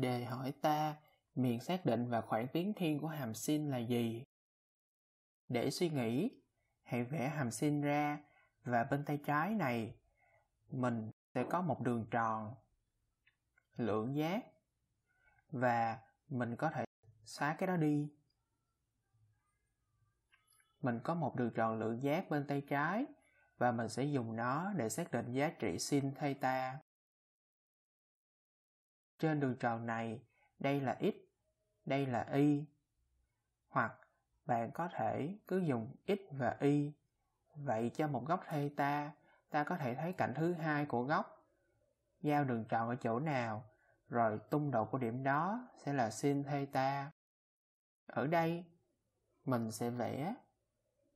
Đề hỏi ta, miền xác định và khoảng biến thiên của hàm sin là gì? Để suy nghĩ, hãy vẽ hàm sin ra và bên tay trái này mình sẽ có một đường tròn lượng giác và mình có thể xóa cái đó đi mình có một đường tròn lượng giác bên tay trái và mình sẽ dùng nó để xác định giá trị sin theta trên đường tròn này, đây là x, đây là y. Hoặc bạn có thể cứ dùng x và y. Vậy cho một góc theta, ta có thể thấy cạnh thứ hai của góc. Giao đường tròn ở chỗ nào, rồi tung độ của điểm đó sẽ là sin theta. Ở đây, mình sẽ vẽ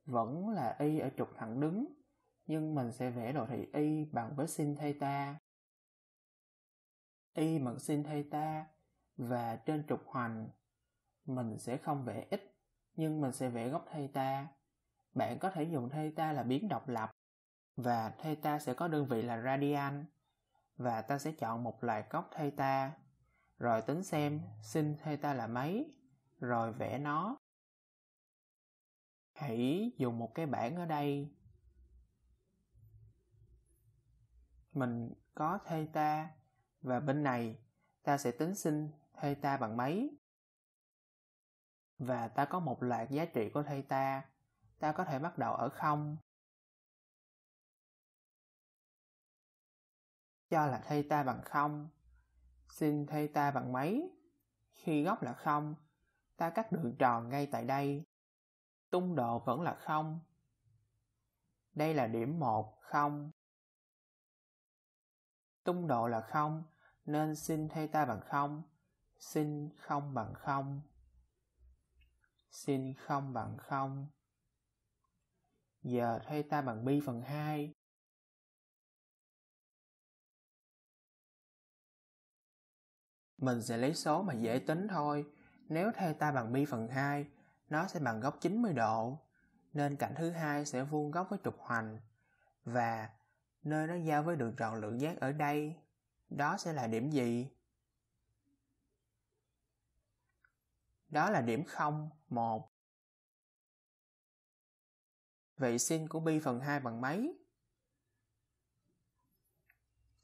vẫn là y ở trục thẳng đứng, nhưng mình sẽ vẽ đồ thị y bằng với sin theta y mận xin thay ta và trên trục hoành mình sẽ không vẽ ít nhưng mình sẽ vẽ góc thay ta bạn có thể dùng thay ta là biến độc lập và thay ta sẽ có đơn vị là radian và ta sẽ chọn một loại góc thay ta rồi tính xem sin thay ta là mấy rồi vẽ nó hãy dùng một cái bảng ở đây mình có theta và bên này ta sẽ tính xin theta bằng mấy và ta có một loạt giá trị của theta ta có thể bắt đầu ở không cho là theta bằng không xin theta bằng mấy khi góc là không ta cắt đường tròn ngay tại đây tung độ vẫn là không đây là điểm một không tung độ là không nên xin thay ta bằng không xin không bằng không xin không bằng không giờ thay ta bằng bi phần hai mình sẽ lấy số mà dễ tính thôi nếu thay ta bằng bi phần hai nó sẽ bằng góc 90 độ nên cạnh thứ hai sẽ vuông góc với trục hoành và nơi nó giao với đường tròn lượng giác ở đây, đó sẽ là điểm gì? Đó là điểm 0, 1. Vậy sin của pi phần 2 bằng mấy?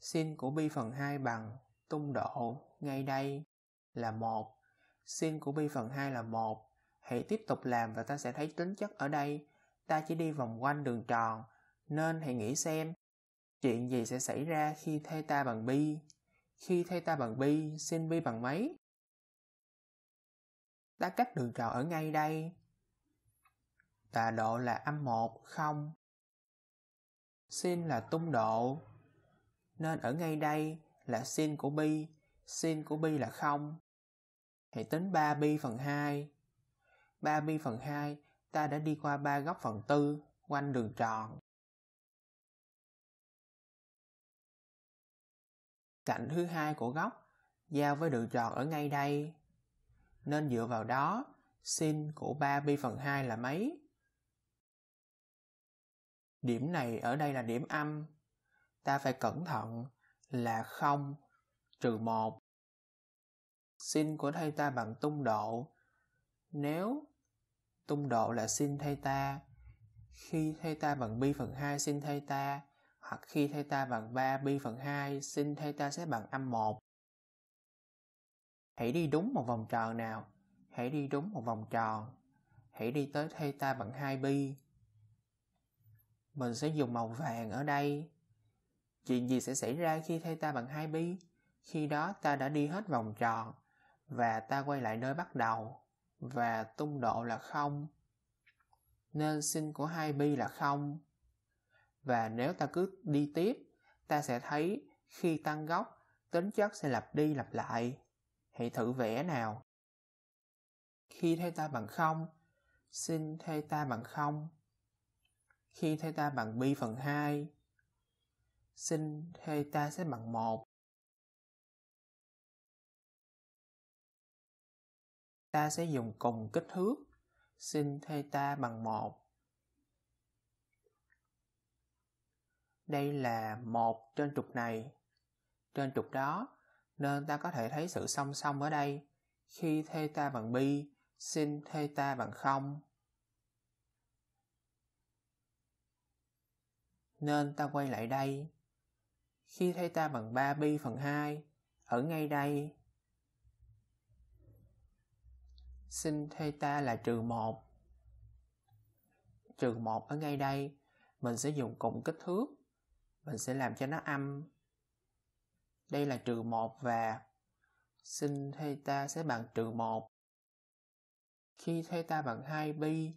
Sin của pi phần 2 bằng tung độ ngay đây là 1. Sin của pi phần 2 là 1. Hãy tiếp tục làm và ta sẽ thấy tính chất ở đây. Ta chỉ đi vòng quanh đường tròn, nên hãy nghĩ xem chuyện gì sẽ xảy ra khi thay ta bằng bi khi thay ta bằng bi xin bi bằng mấy ta cách đường tròn ở ngay đây tà độ là âm một không sin là tung độ nên ở ngay đây là sin của bi sin của bi là không hãy tính 3 bi phần 2 3 bi phần 2 ta đã đi qua ba góc phần tư quanh đường tròn cạnh thứ hai của góc giao với đường tròn ở ngay đây. Nên dựa vào đó, sin của 3pi phần 2 là mấy? Điểm này ở đây là điểm âm. Ta phải cẩn thận là 0 trừ 1. Sin của theta bằng tung độ. Nếu tung độ là sin theta, khi theta bằng pi phần 2 sin theta hoặc khi theta bằng 3 pi phần 2 sin theta sẽ bằng âm 1. Hãy đi đúng một vòng tròn nào. Hãy đi đúng một vòng tròn. Hãy đi tới theta bằng 2 pi. Mình sẽ dùng màu vàng ở đây. Chuyện gì sẽ xảy ra khi theta bằng 2 pi? Khi đó ta đã đi hết vòng tròn và ta quay lại nơi bắt đầu và tung độ là không. Nên sin của 2 pi là không và nếu ta cứ đi tiếp ta sẽ thấy khi tăng góc tính chất sẽ lặp đi lặp lại hãy thử vẽ nào khi theta bằng không sin theta bằng không khi theta bằng pi phần 2 sin theta sẽ bằng 1 ta sẽ dùng cùng kích thước sin theta bằng 1 Đây là một trên trục này, trên trục đó, nên ta có thể thấy sự song song ở đây. Khi theta bằng pi, sin theta bằng không. Nên ta quay lại đây. Khi theta bằng 3 pi phần 2, ở ngay đây. Sin theta là trừ 1. Trừ 1 ở ngay đây, mình sẽ dùng cùng kích thước mình sẽ làm cho nó âm đây là trừ 1 và sin theta sẽ bằng trừ 1 khi theta bằng 2 pi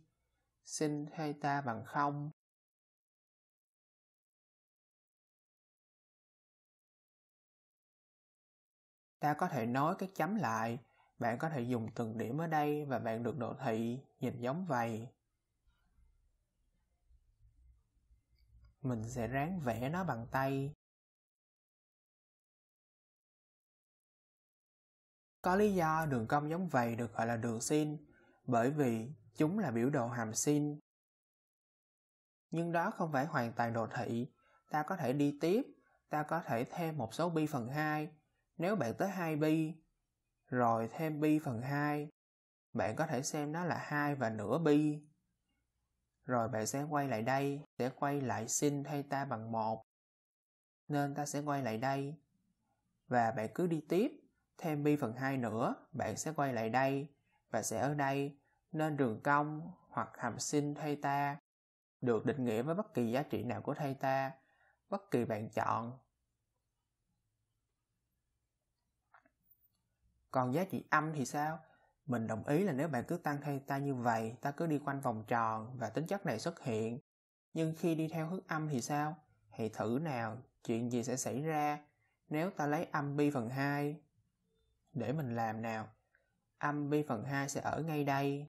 sin theta bằng 0 ta có thể nối các chấm lại bạn có thể dùng từng điểm ở đây và bạn được đồ thị nhìn giống vậy mình sẽ ráng vẽ nó bằng tay có lý do đường cong giống vầy được gọi là đường sin bởi vì chúng là biểu đồ hàm sin nhưng đó không phải hoàn toàn đồ thị ta có thể đi tiếp ta có thể thêm một số bi phần 2 nếu bạn tới 2 bi rồi thêm bi phần 2 bạn có thể xem nó là hai và nửa bi rồi bạn sẽ quay lại đây sẽ quay lại xin thay ta bằng một nên ta sẽ quay lại đây và bạn cứ đi tiếp thêm bi phần 2 nữa bạn sẽ quay lại đây và sẽ ở đây nên đường cong hoặc hàm sin thay ta được định nghĩa với bất kỳ giá trị nào của thay ta bất kỳ bạn chọn còn giá trị âm thì sao mình đồng ý là nếu bạn cứ tăng theo ta như vậy ta cứ đi quanh vòng tròn và tính chất này xuất hiện nhưng khi đi theo hướng âm thì sao hãy thử nào chuyện gì sẽ xảy ra nếu ta lấy âm bi phần 2 để mình làm nào âm bi phần 2 sẽ ở ngay đây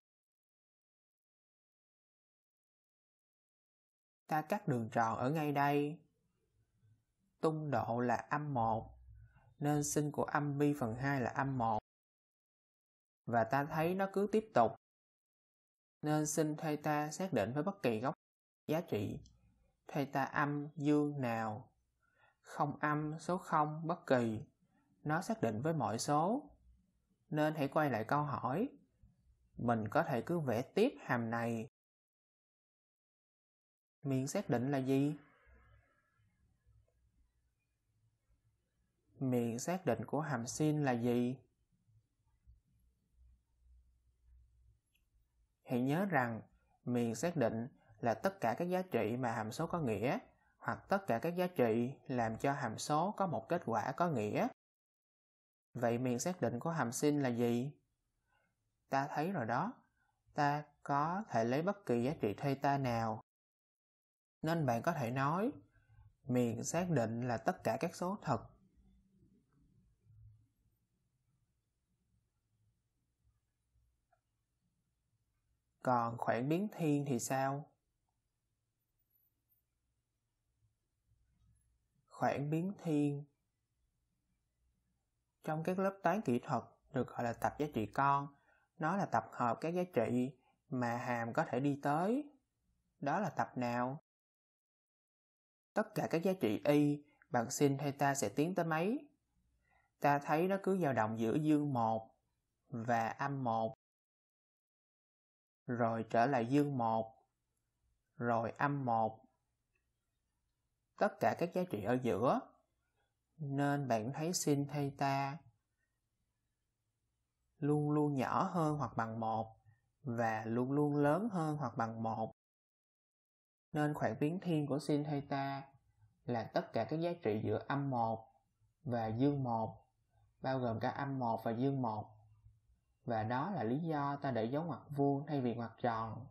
ta cắt đường tròn ở ngay đây tung độ là âm 1 nên sinh của âm bi phần 2 là âm 1 và ta thấy nó cứ tiếp tục nên xin thuê ta xác định với bất kỳ góc giá trị thuê ta âm dương nào không âm số 0 bất kỳ nó xác định với mọi số nên hãy quay lại câu hỏi mình có thể cứ vẽ tiếp hàm này miền xác định là gì miền xác định của hàm sin là gì Hãy nhớ rằng miền xác định là tất cả các giá trị mà hàm số có nghĩa hoặc tất cả các giá trị làm cho hàm số có một kết quả có nghĩa. Vậy miền xác định của hàm sin là gì? Ta thấy rồi đó, ta có thể lấy bất kỳ giá trị theta nào. Nên bạn có thể nói miền xác định là tất cả các số thật còn khoảng biến thiên thì sao khoảng biến thiên trong các lớp toán kỹ thuật được gọi là tập giá trị con nó là tập hợp các giá trị mà hàm có thể đi tới đó là tập nào tất cả các giá trị y bằng sin theta sẽ tiến tới mấy ta thấy nó cứ dao động giữa dương 1 và âm 1 rồi trở lại dương 1, rồi âm 1. Tất cả các giá trị ở giữa, nên bạn thấy sin theta luôn luôn nhỏ hơn hoặc bằng 1 và luôn luôn lớn hơn hoặc bằng 1. Nên khoảng biến thiên của sin theta là tất cả các giá trị giữa âm 1 và dương 1, bao gồm cả âm 1 và dương 1 và đó là lý do ta để dấu ngoặc vuông thay vì ngoặc tròn